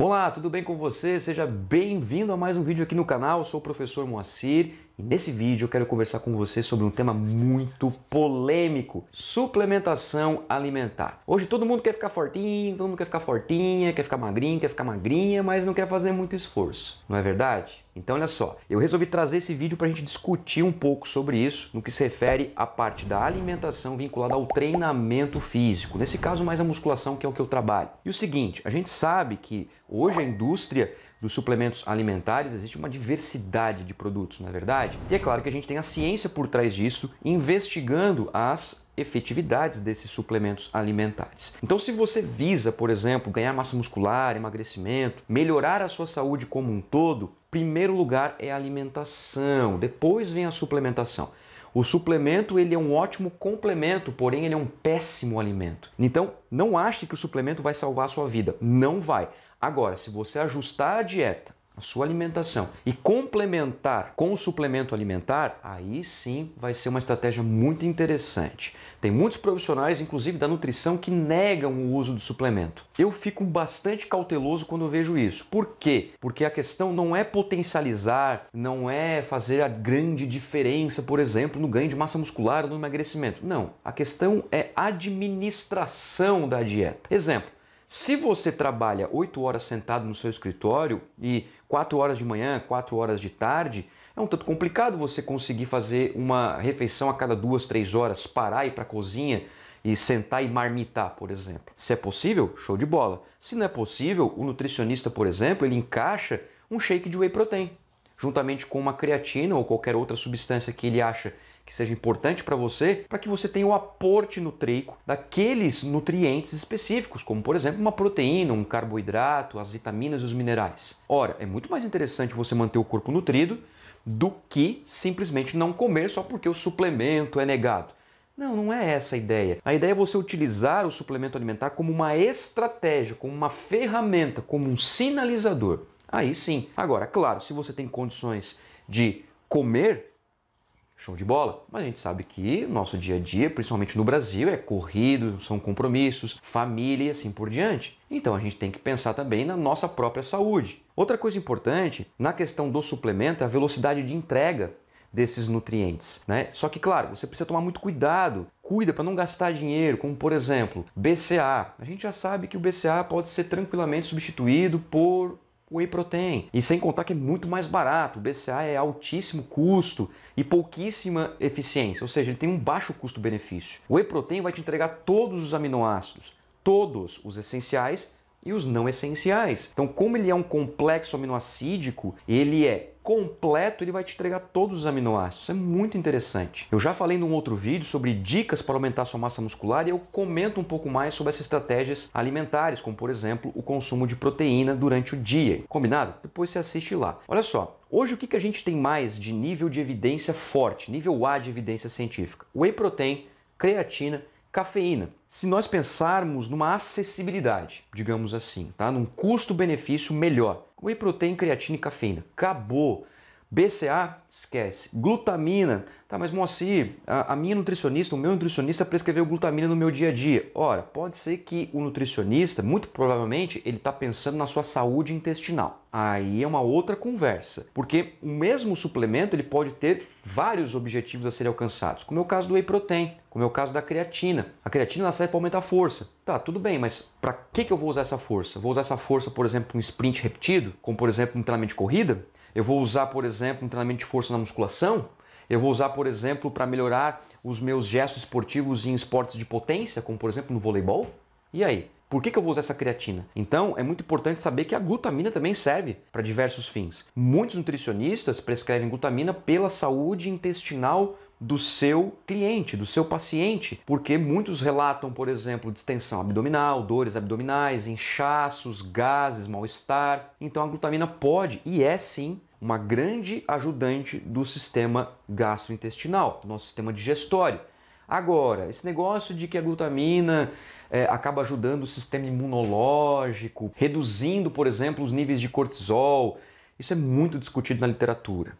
Olá, tudo bem com você? Seja bem-vindo a mais um vídeo aqui no canal. Eu sou o professor Moacir e nesse vídeo eu quero conversar com você sobre um tema muito polêmico: suplementação alimentar. Hoje todo mundo quer ficar fortinho, todo mundo quer ficar fortinha, quer ficar magrinho, quer ficar magrinha, mas não quer fazer muito esforço, não é verdade? Então olha só, eu resolvi trazer esse vídeo para a gente discutir um pouco sobre isso, no que se refere à parte da alimentação vinculada ao treinamento físico, nesse caso mais a musculação que é o que eu trabalho. E o seguinte, a gente sabe que hoje a indústria dos suplementos alimentares, existe uma diversidade de produtos, não é verdade? E é claro que a gente tem a ciência por trás disso, investigando as efetividades desses suplementos alimentares. Então, se você visa, por exemplo, ganhar massa muscular, emagrecimento, melhorar a sua saúde como um todo, primeiro lugar é a alimentação, depois vem a suplementação. O suplemento ele é um ótimo complemento, porém ele é um péssimo alimento. Então, não ache que o suplemento vai salvar a sua vida, não vai. Agora, se você ajustar a dieta, a sua alimentação e complementar com o suplemento alimentar, aí sim vai ser uma estratégia muito interessante. Tem muitos profissionais, inclusive da nutrição, que negam o uso do suplemento. Eu fico bastante cauteloso quando eu vejo isso. Por quê? Porque a questão não é potencializar, não é fazer a grande diferença, por exemplo, no ganho de massa muscular ou no emagrecimento. Não. A questão é administração da dieta. Exemplo. Se você trabalha 8 horas sentado no seu escritório e 4 horas de manhã, 4 horas de tarde, é um tanto complicado você conseguir fazer uma refeição a cada duas, três horas, parar e ir para a cozinha e sentar e marmitar, por exemplo. Se é possível, show de bola. Se não é possível, o nutricionista, por exemplo, ele encaixa um shake de whey protein, juntamente com uma creatina ou qualquer outra substância que ele acha que seja importante para você, para que você tenha o um aporte nutrico daqueles nutrientes específicos, como por exemplo uma proteína, um carboidrato, as vitaminas e os minerais. Ora, é muito mais interessante você manter o corpo nutrido do que simplesmente não comer só porque o suplemento é negado. Não, não é essa a ideia. A ideia é você utilizar o suplemento alimentar como uma estratégia, como uma ferramenta, como um sinalizador. Aí sim. Agora, claro, se você tem condições de comer, Show de bola. Mas a gente sabe que nosso dia a dia, principalmente no Brasil, é corrido, são compromissos, família e assim por diante. Então a gente tem que pensar também na nossa própria saúde. Outra coisa importante na questão do suplemento é a velocidade de entrega desses nutrientes, né? Só que claro, você precisa tomar muito cuidado. Cuida para não gastar dinheiro, como por exemplo, BCA. A gente já sabe que o BCA pode ser tranquilamente substituído por whey protein. E sem contar que é muito mais barato, o BCA é altíssimo custo e pouquíssima eficiência, ou seja, ele tem um baixo custo-benefício. O whey protein vai te entregar todos os aminoácidos, todos os essenciais e os não essenciais. Então, como ele é um complexo aminoacídico, ele é completo, ele vai te entregar todos os aminoácidos. É muito interessante. Eu já falei num outro vídeo sobre dicas para aumentar sua massa muscular e eu comento um pouco mais sobre essas estratégias alimentares, como por exemplo o consumo de proteína durante o dia. Combinado? Depois você assiste lá. Olha só, Hoje, o que, que a gente tem mais de nível de evidência forte, nível A de evidência científica? Whey protein, creatina, cafeína. Se nós pensarmos numa acessibilidade, digamos assim, tá? num custo-benefício melhor, Whey protein, creatina e cafeína. Acabou. BCA, esquece. Glutamina. Tá, mas Moacir, a, a, minha nutricionista, o meu nutricionista prescreveu glutamina no meu dia a dia. Ora, pode ser que o nutricionista, muito provavelmente, ele está pensando na sua saúde intestinal. Aí é uma outra conversa, porque o mesmo suplemento ele pode ter vários objetivos a serem alcançados, como é o caso do whey protein, como é o caso da creatina. A creatina ela serve para aumentar a força. Tá, tudo bem, mas para que, que eu vou usar essa força? Vou usar essa força, por exemplo, um sprint repetido, como por exemplo um treinamento de corrida? Eu vou usar, por exemplo, um treinamento de força na musculação. Eu vou usar, por exemplo, para melhorar os meus gestos esportivos em esportes de potência, como por exemplo no voleibol. E aí? Por que, que eu vou usar essa creatina? Então, é muito importante saber que a glutamina também serve para diversos fins. Muitos nutricionistas prescrevem glutamina pela saúde intestinal do seu cliente, do seu paciente, porque muitos relatam, por exemplo, distensão abdominal, dores abdominais, inchaços, gases, mal-estar. Então a glutamina pode e é sim uma grande ajudante do sistema gastrointestinal, do nosso sistema digestório. Agora, esse negócio de que a glutamina é, acaba ajudando o sistema imunológico, reduzindo, por exemplo, os níveis de cortisol, isso é muito discutido na literatura.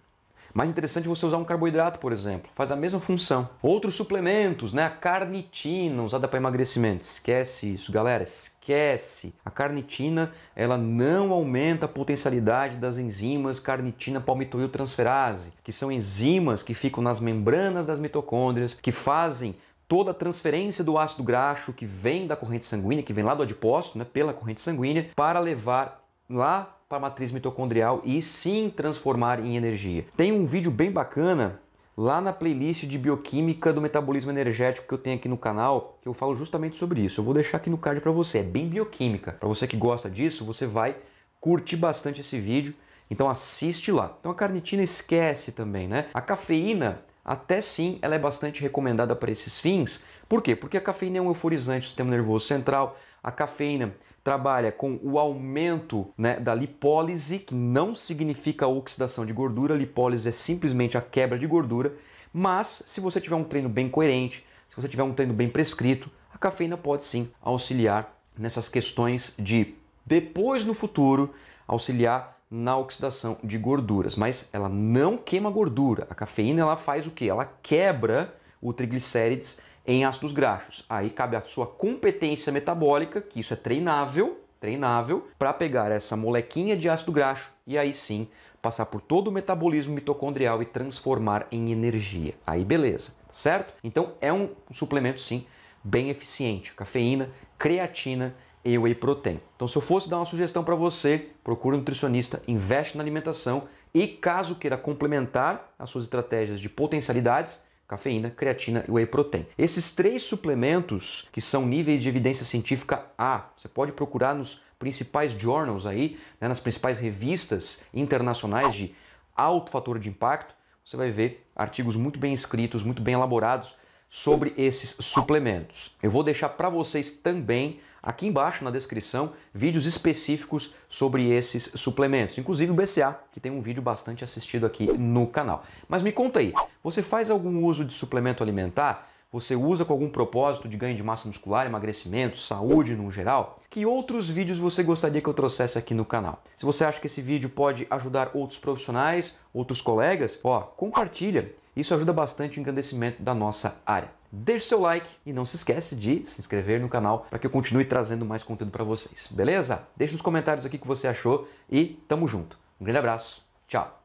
Mais interessante é você usar um carboidrato, por exemplo, faz a mesma função. Outros suplementos, né? A carnitina usada para emagrecimento, esquece isso, galera, esquece enfraquece. A carnitina ela não aumenta a potencialidade das enzimas carnitina transferase que são enzimas que ficam nas membranas das mitocôndrias, que fazem toda a transferência do ácido graxo que vem da corrente sanguínea, que vem lá do adipócito, né, pela corrente sanguínea, para levar lá para a matriz mitocondrial e sim transformar em energia. Tem um vídeo bem bacana lá na playlist de bioquímica do metabolismo energético que eu tenho aqui no canal, que eu falo justamente sobre isso. Eu vou deixar aqui no card para você, é bem bioquímica. Para você que gosta disso, você vai curtir bastante esse vídeo, então assiste lá. Então a carnitina esquece também, né? A cafeína, até sim, ela é bastante recomendada para esses fins. Por quê? Porque a cafeína é um euforizante do sistema nervoso central, a cafeína trabalha com o aumento né, da lipólise, que não significa oxidação de gordura, lipólise é simplesmente a quebra de gordura, mas se você tiver um treino bem coerente, se você tiver um treino bem prescrito, a cafeína pode sim auxiliar nessas questões de depois no futuro auxiliar na oxidação de gorduras, mas ela não queima gordura. A cafeína ela faz o que? Ela quebra o triglicérides em ácidos graxos. Aí cabe a sua competência metabólica, que isso é treinável, treinável, para pegar essa molequinha de ácido graxo e aí sim passar por todo o metabolismo mitocondrial e transformar em energia. Aí beleza, tá certo? Então é um suplemento sim bem eficiente, cafeína, creatina e whey protein. Então se eu fosse dar uma sugestão para você, procure um nutricionista, investe na alimentação e caso queira complementar as suas estratégias de potencialidades, cafeína, creatina e whey protein. Esses três suplementos, que são níveis de evidência científica A, você pode procurar nos principais journals aí, né, nas principais revistas internacionais de alto fator de impacto, você vai ver artigos muito bem escritos, muito bem elaborados sobre esses suplementos. Eu vou deixar para vocês também aqui embaixo na descrição vídeos específicos sobre esses suplementos, inclusive o BCA, que tem um vídeo bastante assistido aqui no canal. Mas me conta aí, você faz algum uso de suplemento alimentar? Você usa com algum propósito de ganho de massa muscular, emagrecimento, saúde no geral? Que outros vídeos você gostaria que eu trouxesse aqui no canal? Se você acha que esse vídeo pode ajudar outros profissionais, outros colegas, ó, compartilha isso ajuda bastante o engrandecimento da nossa área. Deixe seu like e não se esquece de se inscrever no canal para que eu continue trazendo mais conteúdo para vocês, beleza? Deixe nos comentários aqui o que você achou e tamo junto. Um grande abraço, tchau!